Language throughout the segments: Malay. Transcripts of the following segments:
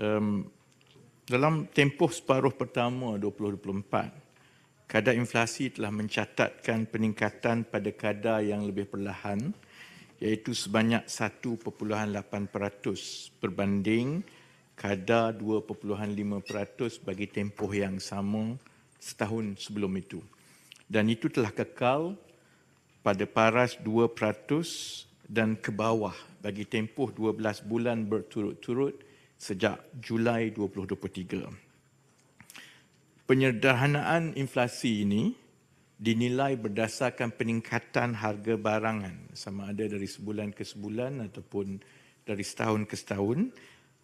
um, dalam tempoh separuh pertama 2024, kadar inflasi telah mencatatkan peningkatan pada kadar yang lebih perlahan iaitu sebanyak 1.8% berbanding kadar 2.5% bagi tempoh yang sama setahun sebelum itu. Dan itu telah kekal pada paras 2% dan ke bawah bagi tempoh 12 bulan berturut-turut 2023 sejak Julai 2023. Penyederhanaan inflasi ini dinilai berdasarkan peningkatan harga barangan sama ada dari sebulan ke sebulan ataupun dari setahun ke setahun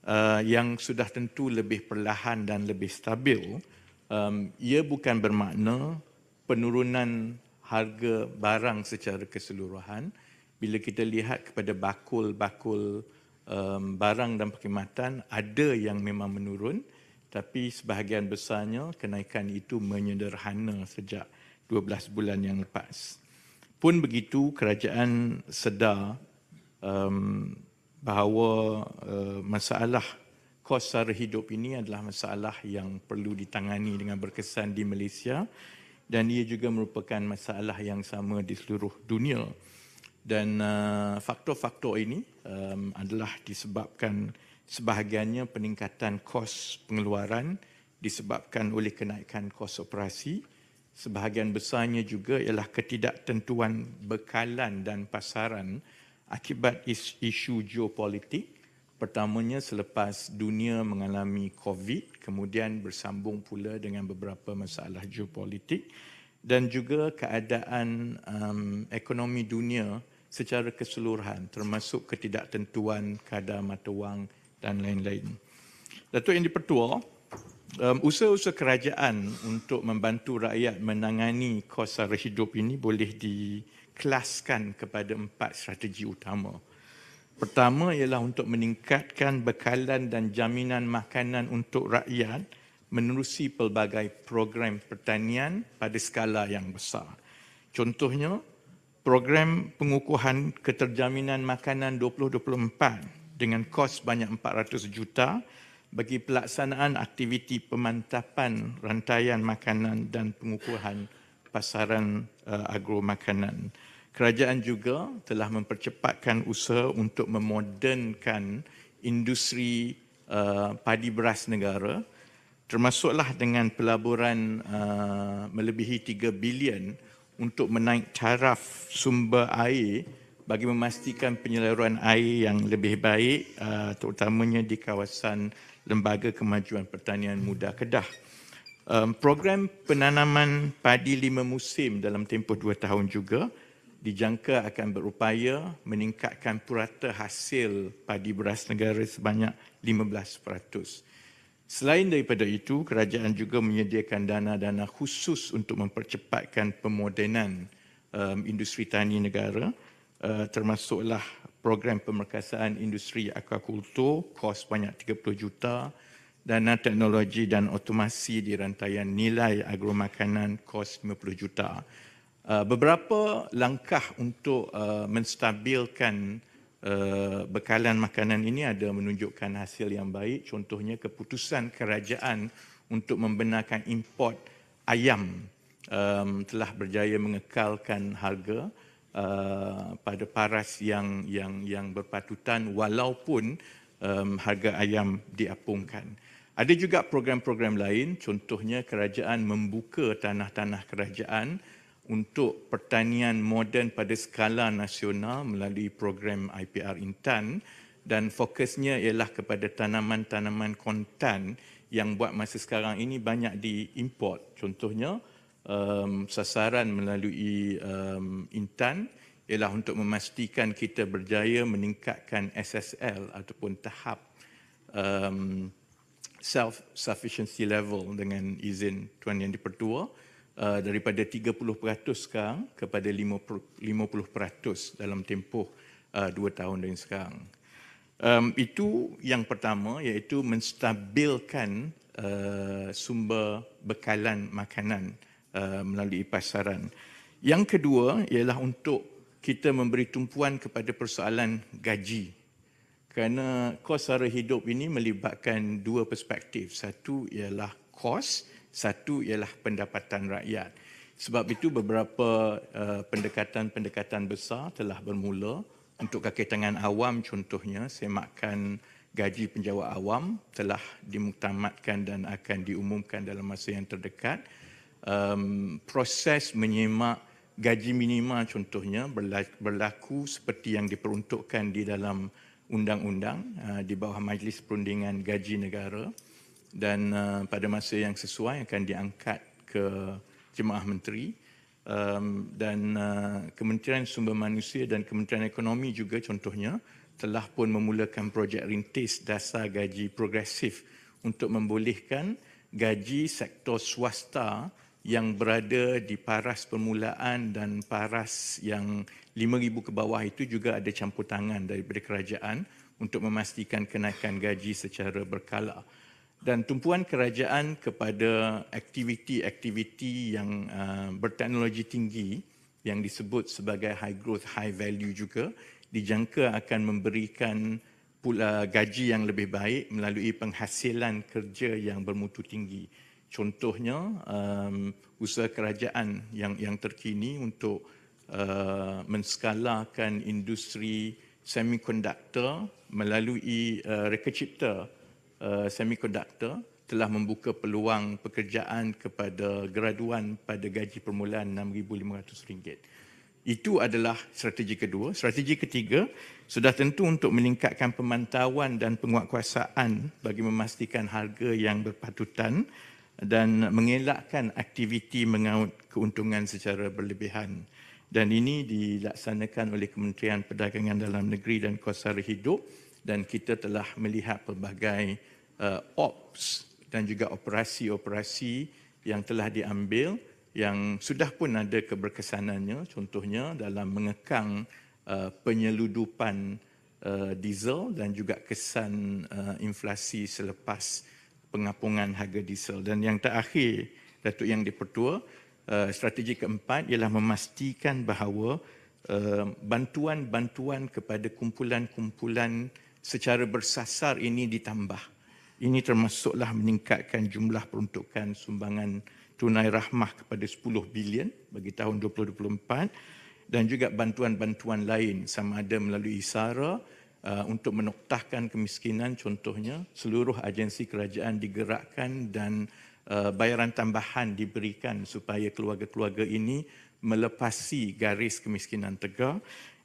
uh, yang sudah tentu lebih perlahan dan lebih stabil. Um, ia bukan bermakna penurunan harga barang secara keseluruhan bila kita lihat kepada bakul-bakul um, barang dan perkhidmatan ada yang memang menurun tapi sebahagian besarnya kenaikan itu menyederhana sejak 12 bulan yang lepas. Pun begitu kerajaan sedar um, bahawa uh, masalah kos sara hidup ini adalah masalah yang perlu ditangani dengan berkesan di Malaysia dan ia juga merupakan masalah yang sama di seluruh dunia dan uh, faktor-faktor ini um, adalah disebabkan sebahagiannya peningkatan kos pengeluaran disebabkan oleh kenaikan kos operasi sebahagian besarnya juga ialah ketidaktentuan bekalan dan pasaran akibat isu geopolitik pertamanya selepas dunia mengalami covid kemudian bersambung pula dengan beberapa masalah geopolitik dan juga keadaan um, ekonomi dunia secara keseluruhan termasuk ketidaktentuan kadar mata wang dan lain-lain. Datuk Yang Dipertua, um, usaha-usaha kerajaan untuk membantu rakyat menangani kos sara hidup ini boleh dikelaskan kepada empat strategi utama. Pertama ialah untuk meningkatkan bekalan dan jaminan makanan untuk rakyat menerusi pelbagai program pertanian pada skala yang besar. Contohnya, program pengukuhan keterjaminan makanan 2024 dengan kos banyak 400 juta bagi pelaksanaan aktiviti pemantapan rantaian makanan dan pengukuhan pasaran uh, eh, agro makanan. Kerajaan juga telah mempercepatkan usaha untuk memodernkan industri uh, padi beras negara termasuklah dengan pelaburan uh, melebihi 3 bilion untuk menaik taraf sumber air bagi memastikan penyaluran air yang lebih baik uh, terutamanya di kawasan Lembaga Kemajuan Pertanian Muda Kedah. Um, program penanaman padi lima musim dalam tempoh dua tahun juga dijangka akan berupaya meningkatkan purata hasil padi beras negara sebanyak 15 Selain daripada itu, kerajaan juga menyediakan dana-dana khusus untuk mempercepatkan pemodenan um, industri tani negara uh, termasuklah program pemerkasaan industri akuakultur kos banyak 30 juta dana teknologi dan automasi di rantaian nilai agro makanan, kos 50 juta. Uh, beberapa langkah untuk uh, menstabilkan Eh, bekalan makanan ini ada menunjukkan hasil yang baik. Contohnya keputusan kerajaan untuk membenarkan import ayam um, telah berjaya mengekalkan harga uh, pada paras yang yang yang berpatutan walaupun um, harga ayam diapungkan. Ada juga program-program lain, contohnya kerajaan membuka tanah-tanah kerajaan untuk pertanian moden pada skala nasional melalui program IPR Intan dan fokusnya ialah kepada tanaman-tanaman kontan yang buat masa sekarang ini banyak diimport. Contohnya, um, sasaran melalui um, Intan ialah untuk memastikan kita berjaya meningkatkan SSL ataupun tahap um, self-sufficiency level dengan izin Tuan Yang di Pertua. Eh, daripada 30% sekarang kepada 50% dalam tempoh eh, dua tahun dari sekarang. itu yang pertama iaitu menstabilkan eh, sumber bekalan makanan melalui pasaran. Yang kedua ialah untuk kita memberi tumpuan kepada persoalan gaji. Kerana kos sara hidup ini melibatkan dua perspektif. Satu ialah kos, satu ialah pendapatan rakyat. Sebab itu beberapa uh, pendekatan-pendekatan besar telah bermula untuk kaki tangan awam contohnya semakan gaji penjawat awam telah dimuktamadkan dan akan diumumkan dalam masa yang terdekat. Um, proses menyemak gaji minima contohnya berlaku seperti yang diperuntukkan di dalam undang-undang uh, di bawah Majlis Perundingan Gaji Negara dan uh, pada masa yang sesuai akan diangkat ke jemaah menteri um, dan uh, Kementerian Sumber Manusia dan Kementerian Ekonomi juga contohnya telah pun memulakan projek rintis dasar gaji progresif untuk membolehkan gaji sektor swasta yang berada di paras permulaan dan paras yang 5000 ke bawah itu juga ada campur tangan daripada kerajaan untuk memastikan kenaikan gaji secara berkala dan tumpuan kerajaan kepada aktiviti-aktiviti yang uh, berteknologi tinggi yang disebut sebagai high growth high value juga dijangka akan memberikan pula gaji yang lebih baik melalui penghasilan kerja yang bermutu tinggi contohnya um, usaha kerajaan yang yang terkini untuk uh, menskalakan industri semikonduktor melalui uh, reka cipta Eh, semiconductor telah membuka peluang pekerjaan kepada graduan pada gaji permulaan RM6,500. Itu adalah strategi kedua. Strategi ketiga, sudah tentu untuk meningkatkan pemantauan dan penguatkuasaan bagi memastikan harga yang berpatutan dan mengelakkan aktiviti mengaut keuntungan secara berlebihan. Dan ini dilaksanakan oleh Kementerian Perdagangan Dalam Negeri dan Kuasa Hidup dan kita telah melihat pelbagai uh, ops dan juga operasi-operasi yang telah diambil yang sudah pun ada keberkesanannya contohnya dalam mengekang uh, penyeludupan uh, diesel dan juga kesan uh, inflasi selepas pengapungan harga diesel dan yang terakhir Datuk Yang Dipertua uh, strategi keempat ialah memastikan bahawa uh, bantuan-bantuan kepada kumpulan-kumpulan secara bersasar ini ditambah. Ini termasuklah meningkatkan jumlah peruntukan sumbangan tunai rahmah kepada 10 bilion bagi tahun 2024 dan juga bantuan-bantuan lain sama ada melalui SARA uh, untuk menoktahkan kemiskinan contohnya seluruh agensi kerajaan digerakkan dan uh, bayaran tambahan diberikan supaya keluarga-keluarga ini melepasi garis kemiskinan tegar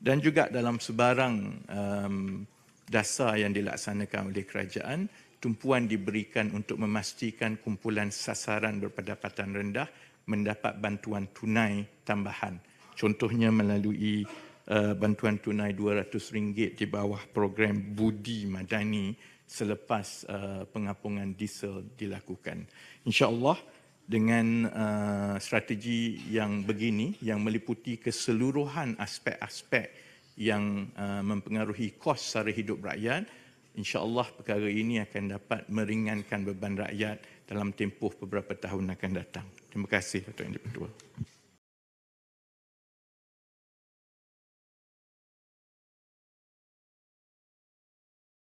dan juga dalam sebarang um, dasar yang dilaksanakan oleh kerajaan tumpuan diberikan untuk memastikan kumpulan sasaran berpendapatan rendah mendapat bantuan tunai tambahan contohnya melalui uh, bantuan tunai RM200 di bawah program budi madani selepas uh, eh, pengapungan diesel dilakukan insyaallah dengan uh, strategi yang begini yang meliputi keseluruhan aspek-aspek uh, yang uh, mempengaruhi kos sara hidup rakyat, insyaAllah perkara ini akan dapat meringankan beban rakyat dalam tempoh beberapa tahun akan datang. Terima kasih Datuk Yang di